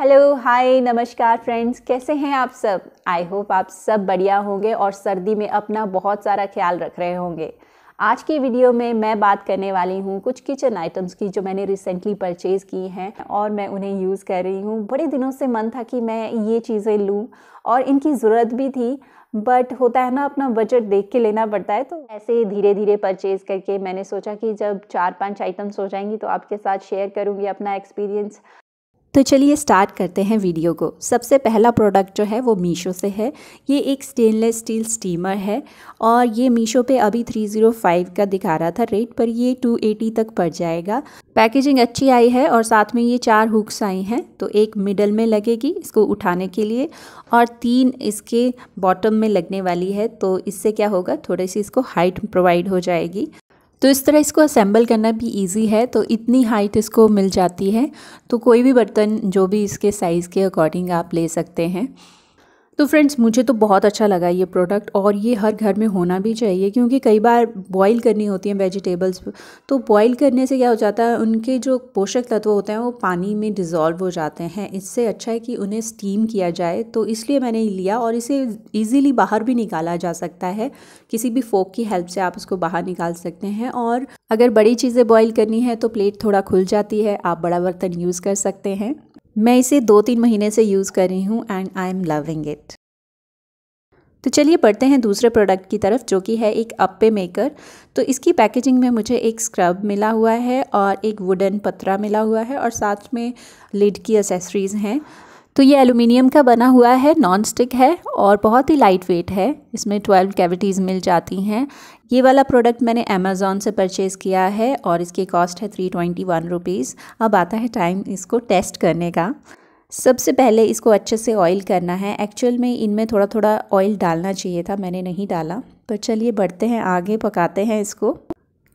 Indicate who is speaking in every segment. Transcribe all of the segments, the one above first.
Speaker 1: hello hi नमस्कार friends कैसे हैं आप सब आई होप आप सब बढ़िया होंगे और सर्दी में अपना बहुत सारा ख्याल रख रहे होंगे आज की वीडियो में मैं बात करने वाली हूँ कुछ किचन आइटम्स की जो मैंने रिसेंटली परचेज़ की हैं और मैं उन्हें यूज़ कर रही हूँ बड़े दिनों से मन था कि मैं ये चीज़ें लूँ और इनकी ज़रूरत भी थी बट होता है ना अपना बजट देख के लेना पड़ता है तो ऐसे धीरे धीरे परचेज़ करके मैंने सोचा कि जब चार पांच आइटम्स हो जाएंगी तो आपके साथ शेयर करूँगी अपना एक्सपीरियंस तो चलिए स्टार्ट करते हैं वीडियो को सबसे पहला प्रोडक्ट जो है वो मीशो से है ये एक स्टेनलेस स्टील स्टीमर है और ये मीशो पे अभी 305 का दिखा रहा था रेट पर ये 280 तक पड़ जाएगा पैकेजिंग अच्छी आई है और साथ में ये चार हुक्स आई हैं तो एक मिडल में लगेगी इसको उठाने के लिए और तीन इसके बॉटम में लगने वाली है तो इससे क्या होगा थोड़ी सी इसको हाइट प्रोवाइड हो जाएगी तो इस तरह इसको असेंबल करना भी इजी है तो इतनी हाइट इसको मिल जाती है तो कोई भी बर्तन जो भी इसके साइज़ के अकॉर्डिंग आप ले सकते हैं तो फ्रेंड्स मुझे तो बहुत अच्छा लगा ये प्रोडक्ट और ये हर घर में होना भी चाहिए क्योंकि कई बार बॉईल करनी होती हैं वेजिटेबल्स तो बॉईल करने से क्या हो जाता है उनके जो पोषक तत्व होते हैं वो पानी में डिज़ोल्व हो जाते हैं इससे अच्छा है कि उन्हें स्टीम किया जाए तो इसलिए मैंने लिया और इसे ईज़िली बाहर भी निकाला जा सकता है किसी भी फोक की हेल्प से आप इसको बाहर निकाल सकते हैं और अगर बड़ी चीज़ें बॉयल करनी है तो प्लेट थोड़ा खुल जाती है आप बड़ा बर्तन यूज़ कर सकते हैं मैं इसे दो तीन महीने से यूज़ कर रही हूँ and I am loving it तो चलिए बढ़ते हैं दूसरे प्रोडक्ट की तरफ जो कि है एक अप्पे मेकर तो इसकी पैकेजिंग में मुझे एक स्क्रब मिला हुआ है और एक वुडन पत्रा मिला हुआ है और साथ में लिड की असेसरीज हैं तो ये एलुमिनियम का बना हुआ है नॉन स्टिक है और बहुत ही लाइट वेट है इसमें ट्वेल्व कैविटीज़ मिल जाती हैं ये वाला प्रोडक्ट मैंने अमेज़ोन से परचेज़ किया है और इसकी कॉस्ट है थ्री ट्वेंटी वन रुपीज़ अब आता है टाइम इसको टेस्ट करने का सबसे पहले इसको अच्छे से ऑयल करना है एक्चुअल में इनमें थोड़ा थोड़ा ऑयल डालना चाहिए था मैंने नहीं डाला तो चलिए बढ़ते हैं आगे पकाते हैं इसको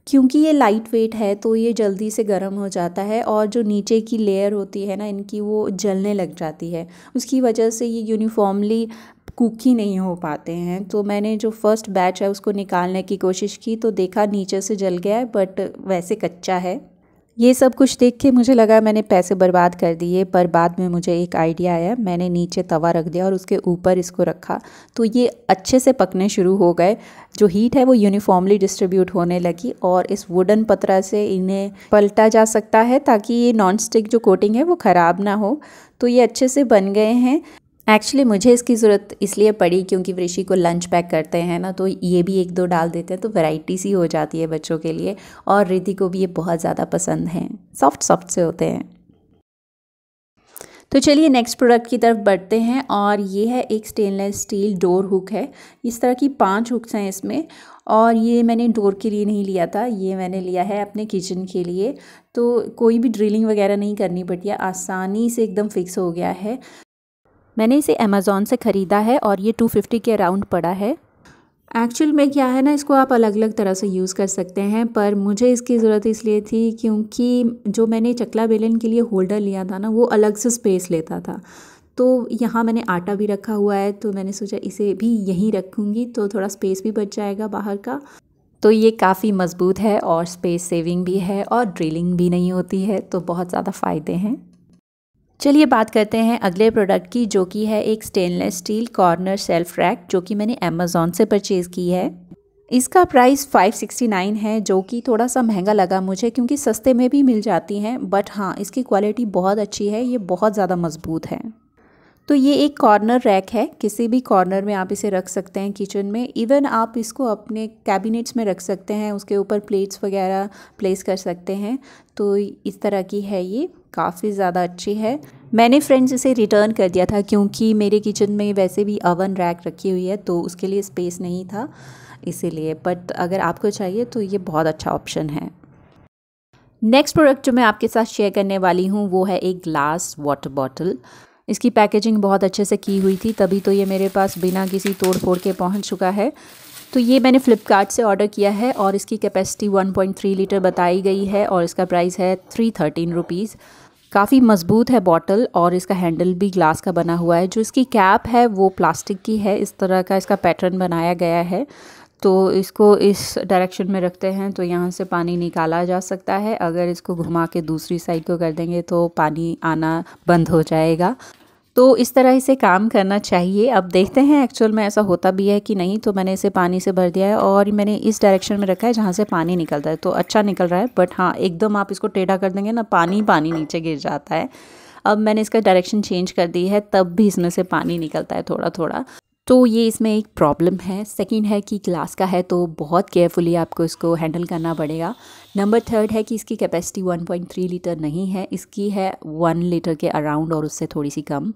Speaker 1: क्योंकि ये लाइट वेट है तो ये जल्दी से गर्म हो जाता है और जो नीचे की लेयर होती है ना इनकी वो जलने लग जाती है उसकी वजह से ये यूनिफॉर्मली कुक ही नहीं हो पाते हैं तो मैंने जो फ़र्स्ट बैच है उसको निकालने की कोशिश की तो देखा नीचे से जल गया है बट वैसे कच्चा है ये सब कुछ देख के मुझे लगा मैंने पैसे बर्बाद कर दिए पर बाद में मुझे एक आइडिया आया मैंने नीचे तवा रख दिया और उसके ऊपर इसको रखा तो ये अच्छे से पकने शुरू हो गए जो हीट है वो यूनिफॉर्मली डिस्ट्रीब्यूट होने लगी और इस वुडन पतरा से इन्हें पलटा जा सकता है ताकि ये नॉन स्टिक जो कोटिंग है वो ख़राब ना हो तो ये अच्छे से बन गए हैं एक्चुअली मुझे इसकी ज़रूरत इसलिए पड़ी क्योंकि ऋषि को लंच पैक करते हैं ना तो ये भी एक दो डाल देते हैं तो वैरायटी सी हो जाती है बच्चों के लिए और रिधि को भी ये बहुत ज़्यादा पसंद हैं सॉफ्ट सॉफ्ट से होते हैं तो चलिए नेक्स्ट प्रोडक्ट की तरफ बढ़ते हैं और ये है एक स्टेनलेस स्टील डोर हुक है इस तरह की पांच हुक्स हैं इसमें और ये मैंने डोर के लिए नहीं लिया था ये मैंने लिया है अपने किचन के लिए तो कोई भी ड्रिलिंग वगैरह नहीं करनी पड़ती है आसानी से एकदम फिक्स हो गया है मैंने इसे अमेज़ोन से ख़रीदा है और ये 250 के अराउंड पड़ा है एक्चुअल में क्या है ना इसको आप अलग अलग तरह से यूज़ कर सकते हैं पर मुझे इसकी ज़रूरत इसलिए थी क्योंकि जो मैंने चकला बेलन के लिए होल्डर लिया था ना वो अलग से स्पेस लेता था तो यहाँ मैंने आटा भी रखा हुआ है तो मैंने सोचा इसे भी यहीं रखूँगी तो थोड़ा स्पेस भी बच जाएगा बाहर का तो ये काफ़ी मज़बूत है और स्पेस सेविंग भी है और ड्रिलिंग भी नहीं होती है तो बहुत ज़्यादा फ़ायदे हैं चलिए बात करते हैं अगले प्रोडक्ट की जो कि है एक stainless steel corner shelf rack जो कि मैंने अमेज़ोन से परचेज़ की है इसका प्राइस 569 है जो कि थोड़ा सा महंगा लगा मुझे क्योंकि सस्ते में भी मिल जाती हैं बट हाँ इसकी क्वालिटी बहुत अच्छी है ये बहुत ज़्यादा मज़बूत है तो ये एक कॉर्नर रैक है किसी भी कॉर्नर में आप इसे रख सकते हैं किचन में इवन आप इसको अपने कैबिनेट्स में रख सकते हैं उसके ऊपर प्लेट्स वगैरह प्लेस कर सकते हैं तो इस तरह की है ये काफ़ी ज़्यादा अच्छी है मैंने फ्रेंड्स इसे रिटर्न कर दिया था क्योंकि मेरे किचन में वैसे भी अवन रैक रखी हुई है तो उसके लिए स्पेस नहीं था इसीलिए बट अगर आपको चाहिए तो ये बहुत अच्छा ऑप्शन है नेक्स्ट प्रोडक्ट जो मैं आपके साथ शेयर करने वाली हूँ वो है एक ग्लास वाटर बॉटल इसकी पैकेजिंग बहुत अच्छे से की हुई थी तभी तो ये मेरे पास बिना किसी तोड़ फोड़ के पहुंच चुका है तो ये मैंने फ़्लिपकार्ट से ऑर्डर किया है और इसकी कैपेसिटी 1.3 लीटर बताई गई है और इसका प्राइस है थ्री थर्टीन रुपीज़ काफ़ी मजबूत है बॉटल और इसका हैंडल भी ग्लास का बना हुआ है जो इसकी कैप है वो प्लास्टिक की है इस तरह का इसका पैटर्न बनाया गया है तो इसको इस डायरेक्शन में रखते हैं तो यहाँ से पानी निकाला जा सकता है अगर इसको घुमा के दूसरी साइड को कर देंगे तो पानी आना बंद हो जाएगा तो इस तरह इसे काम करना चाहिए अब देखते हैं एक्चुअल में ऐसा होता भी है कि नहीं तो मैंने इसे पानी से भर दिया है और मैंने इस डायरेक्शन में रखा है जहाँ से पानी निकलता है तो अच्छा निकल रहा है बट हाँ एकदम आप इसको टेढ़ा कर देंगे ना पानी पानी नीचे गिर जाता है अब मैंने इसका डायरेक्शन चेंज कर दी है तब भी इसमें से पानी निकलता है थोड़ा थोड़ा तो ये इसमें एक प्रॉब्लम है सेकंड है कि ग्लास का है तो बहुत केयरफुली आपको इसको हैंडल करना पड़ेगा नंबर थर्ड है कि इसकी कैपेसिटी 1.3 लीटर नहीं है इसकी है 1 लीटर के अराउंड और उससे थोड़ी सी कम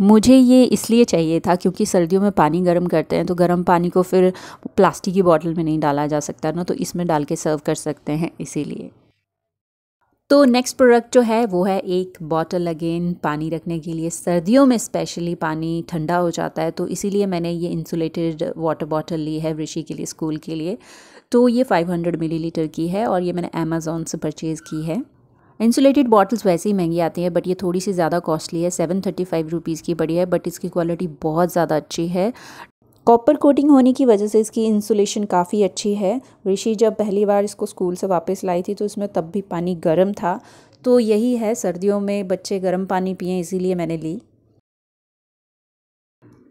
Speaker 1: मुझे ये इसलिए चाहिए था क्योंकि सर्दियों में पानी गर्म करते हैं तो गर्म पानी को फिर प्लास्टिक की बॉटल में नहीं डाला जा सकता ना तो इसमें डाल के सर्व कर सकते हैं इसीलिए तो नेक्स्ट प्रोडक्ट जो है वो है एक बॉटल अगेन पानी रखने के लिए सर्दियों में स्पेशली पानी ठंडा हो जाता है तो इसीलिए मैंने ये इंसुलेटेड वाटर बॉटल ली है ऋषि के लिए स्कूल के लिए तो ये 500 मिलीलीटर की है और ये मैंने अमेज़ोन से परचेज़ की है इंसुलेटेड बॉटल्स वैसे ही महंगी आती हैं बट ये थोड़ी सी ज़्यादा कॉस्टली है सेवन थर्टी फाइव रुपीज़ की बड़ी है बट इसकी क्वालिटी बहुत ज़्यादा अच्छी है कॉपर कोटिंग होने की वजह से इसकी इंसुलेशन काफ़ी अच्छी है ऋषि जब पहली बार इसको स्कूल से वापस लाई थी तो इसमें तब भी पानी गर्म था तो यही है सर्दियों में बच्चे गर्म पानी पिए इसीलिए मैंने ली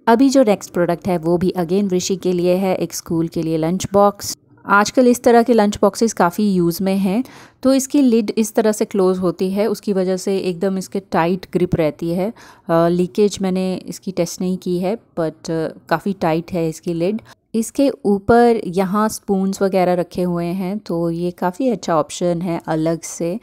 Speaker 1: अभी जो नेक्स्ट प्रोडक्ट है वो भी अगेन ऋषि के लिए है एक स्कूल के लिए लंच बॉक्स आजकल इस तरह के लंच बॉक्सेस काफ़ी यूज़ में हैं तो इसकी लिड इस तरह से क्लोज़ होती है उसकी वजह से एकदम इसके टाइट ग्रिप रहती है लीकेज मैंने इसकी टेस्ट नहीं की है बट काफ़ी टाइट है इसकी लिड इसके ऊपर यहाँ स्पून्स वगैरह रखे हुए हैं तो ये काफ़ी अच्छा ऑप्शन है अलग से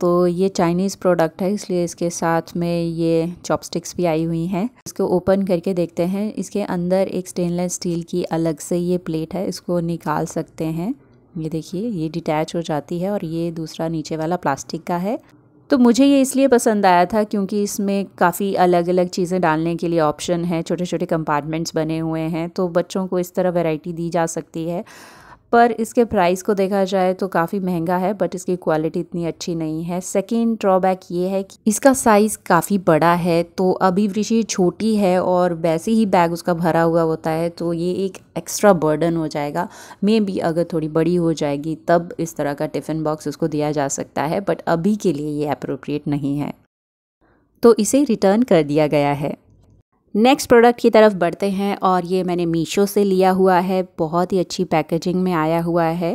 Speaker 1: तो ये चाइनीज़ प्रोडक्ट है इसलिए इसके साथ में ये चॉपस्टिक्स भी आई हुई हैं इसको ओपन करके देखते हैं इसके अंदर एक स्टेनलेस स्टील की अलग से ये प्लेट है इसको निकाल सकते हैं ये देखिए ये डिटैच हो जाती है और ये दूसरा नीचे वाला प्लास्टिक का है तो मुझे ये इसलिए पसंद आया था क्योंकि इसमें काफ़ी अलग अलग चीज़ें डालने के लिए ऑप्शन है छोटे छोटे कंपार्टमेंट्स बने हुए हैं तो बच्चों को इस तरह वैरायटी दी जा सकती है पर इसके प्राइस को देखा जाए तो काफ़ी महंगा है बट इसकी क्वालिटी इतनी अच्छी नहीं है सेकेंड ड्रॉबैक ये है कि इसका साइज़ काफ़ी बड़ा है तो अभी वृषि छोटी है और वैसे ही बैग उसका भरा हुआ होता है तो ये एक एक्स्ट्रा बर्डन हो जाएगा मे बी अगर थोड़ी बड़ी हो जाएगी तब इस तरह का टिफ़िन बॉक्स उसको दिया जा सकता है बट अभी के लिए ये अप्रोप्रिएट नहीं है तो इसे रिटर्न कर दिया गया है नेक्स्ट प्रोडक्ट की तरफ बढ़ते हैं और ये मैंने मीशो से लिया हुआ है बहुत ही अच्छी पैकेजिंग में आया हुआ है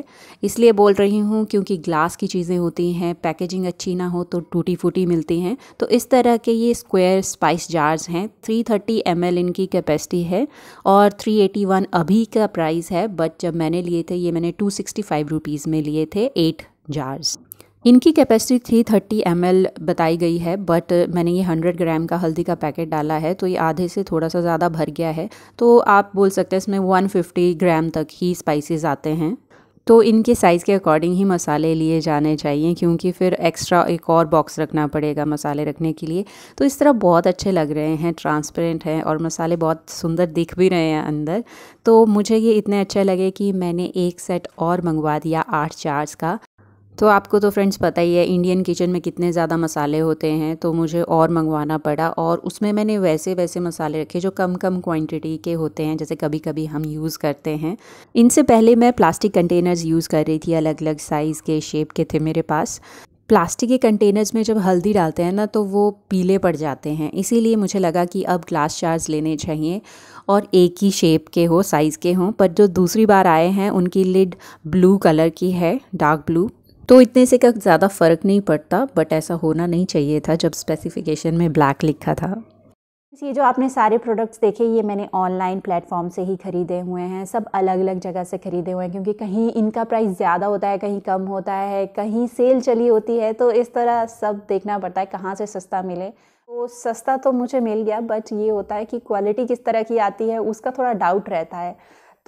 Speaker 1: इसलिए बोल रही हूँ क्योंकि ग्लास की चीज़ें होती हैं पैकेजिंग अच्छी ना हो तो टूटी फूटी मिलती हैं तो इस तरह के ये स्क्वायर स्पाइस जार्स हैं 330 थर्टी इनकी कैपेसिटी है और 381 अभी का प्राइस है बट जब मैंने लिए थे ये मैंने टू सिक्सटी में लिए थे एट जार्स इनकी कैपेसिटी थ्री थर्टी एम बताई गई है बट मैंने ये हंड्रेड ग्राम का हल्दी का पैकेट डाला है तो ये आधे से थोड़ा सा ज़्यादा भर गया है तो आप बोल सकते हैं इसमें वन फिफ्टी ग्राम तक ही स्पाइसेस आते हैं तो इनके साइज़ के अकॉर्डिंग ही मसाले लिए जाने चाहिए क्योंकि फिर एक्स्ट्रा एक और बॉक्स रखना पड़ेगा मसाले रखने के लिए तो इस तरह बहुत अच्छे लग रहे हैं ट्रांसपेरेंट हैं और मसाले बहुत सुंदर दिख भी रहे हैं अंदर तो मुझे ये इतने अच्छे लगे कि मैंने एक सेट और मंगवा दिया आठ चार्ज का तो आपको तो फ्रेंड्स पता ही है इंडियन किचन में कितने ज़्यादा मसाले होते हैं तो मुझे और मंगवाना पड़ा और उसमें मैंने वैसे वैसे मसाले रखे जो कम कम क्वांटिटी के होते हैं जैसे कभी कभी हम यूज़ करते हैं इनसे पहले मैं प्लास्टिक कंटेनर्स यूज़ कर रही थी अलग अलग साइज़ के शेप के थे मेरे पास प्लास्टिक के कंटेनर्स में जब हल्दी डालते हैं ना तो वो पीले पड़ जाते हैं इसीलिए मुझे लगा कि अब ग्लास चार्ज लेने चाहिए और एक ही शेप के हो साइज़ के हों पर जो दूसरी बार आए हैं उनकी लिड ब्लू कलर की है डार्क ब्लू तो इतने से का ज़्यादा फ़र्क नहीं पड़ता बट ऐसा होना नहीं चाहिए था जब स्पेसिफिकेशन में ब्लैक लिखा था ये जो आपने सारे प्रोडक्ट्स देखे ये मैंने ऑनलाइन प्लेटफॉर्म से ही ख़रीदे हुए हैं सब अलग अलग जगह से ख़रीदे हुए हैं क्योंकि कहीं इनका प्राइस ज़्यादा होता है कहीं कम होता है कहीं सेल चली होती है तो इस तरह सब देखना पड़ता है कहाँ से सस्ता मिले तो सस्ता तो मुझे मिल गया बट ये होता है कि क्वालिटी किस तरह की आती है उसका थोड़ा डाउट रहता है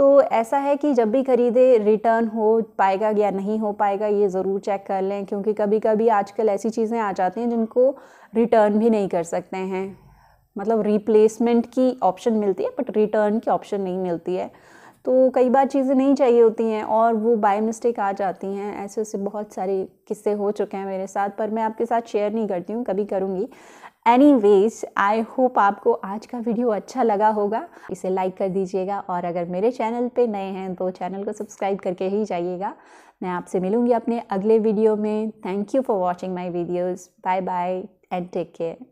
Speaker 1: तो ऐसा है कि जब भी ख़रीदे रिटर्न हो पाएगा या नहीं हो पाएगा ये ज़रूर चेक कर लें क्योंकि कभी कभी आजकल ऐसी चीज़ें आ जाती हैं जिनको रिटर्न भी नहीं कर सकते हैं मतलब रिप्लेसमेंट की ऑप्शन मिलती है बट रिटर्न की ऑप्शन नहीं मिलती है तो कई बार चीज़ें नहीं चाहिए होती हैं और वो बाय मिस्टेक आ जाती हैं ऐसे ऐसे बहुत सारे किस्से हो चुके हैं मेरे साथ पर मैं आपके साथ शेयर नहीं करती हूँ कभी करूँगी एनी वेज आई होप आपको आज का वीडियो अच्छा लगा होगा इसे लाइक कर दीजिएगा और अगर मेरे चैनल पे नए हैं तो चैनल को सब्सक्राइब करके ही जाइएगा मैं आपसे मिलूँगी अपने अगले वीडियो में thank you for watching my videos bye bye and take care